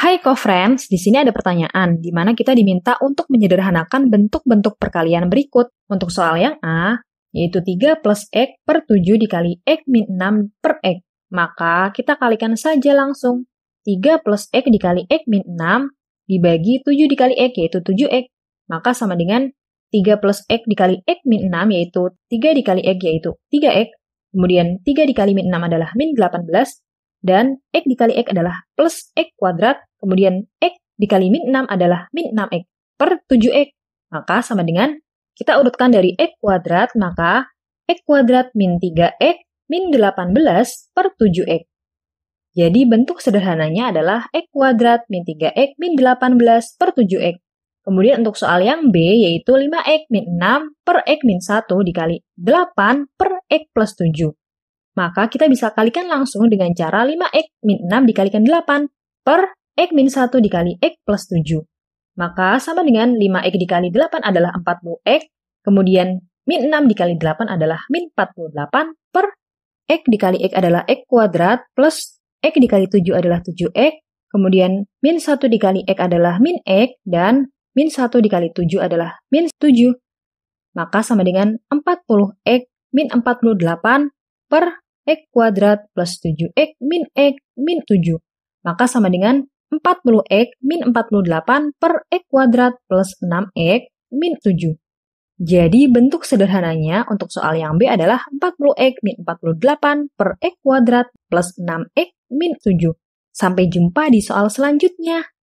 Hai co-friends, di sini ada pertanyaan di mana kita diminta untuk menyederhanakan bentuk-bentuk perkalian berikut. Untuk soal yang A, yaitu 3 plus X per 7 dikali X min 6 per X. Maka kita kalikan saja langsung. 3 plus X dikali X min 6 dibagi 7 dikali X yaitu 7X. Maka sama dengan 3 plus X dikali X min 6 yaitu 3 dikali X yaitu 3X. Kemudian 3 dikali min 6 adalah min 18 dan X dikali X adalah plus X kuadrat, kemudian X dikali min 6 adalah min 6X per 7X. Maka sama dengan kita urutkan dari X kuadrat, maka X kuadrat min 3X min 18 per 7X. Jadi bentuk sederhananya adalah X kuadrat min 3X min 18 per 7X. Kemudian untuk soal yang B yaitu 5X min 6 per X min 1 dikali 8 per X plus 7 maka kita bisa kalikan langsung dengan cara 5x min 6 dikalikan 8 per x min 1 dikali x plus 7. Maka sama dengan 5x dikali 8 adalah 40x, kemudian min 6 dikali 8 adalah min 48 per x dikali x adalah x kuadrat plus x dikali 7 adalah 7x, kemudian min 1 dikali x adalah min x, dan min 1 dikali 7 adalah min 7. Maka sama dengan 40x min 48 per X kuadrat plus 7X min X min 7. Maka sama dengan 40X min 48 per X kuadrat plus 6X min 7. Jadi bentuk sederhananya untuk soal yang B adalah 40X min 48 per X kuadrat plus 6X min 7. Sampai jumpa di soal selanjutnya.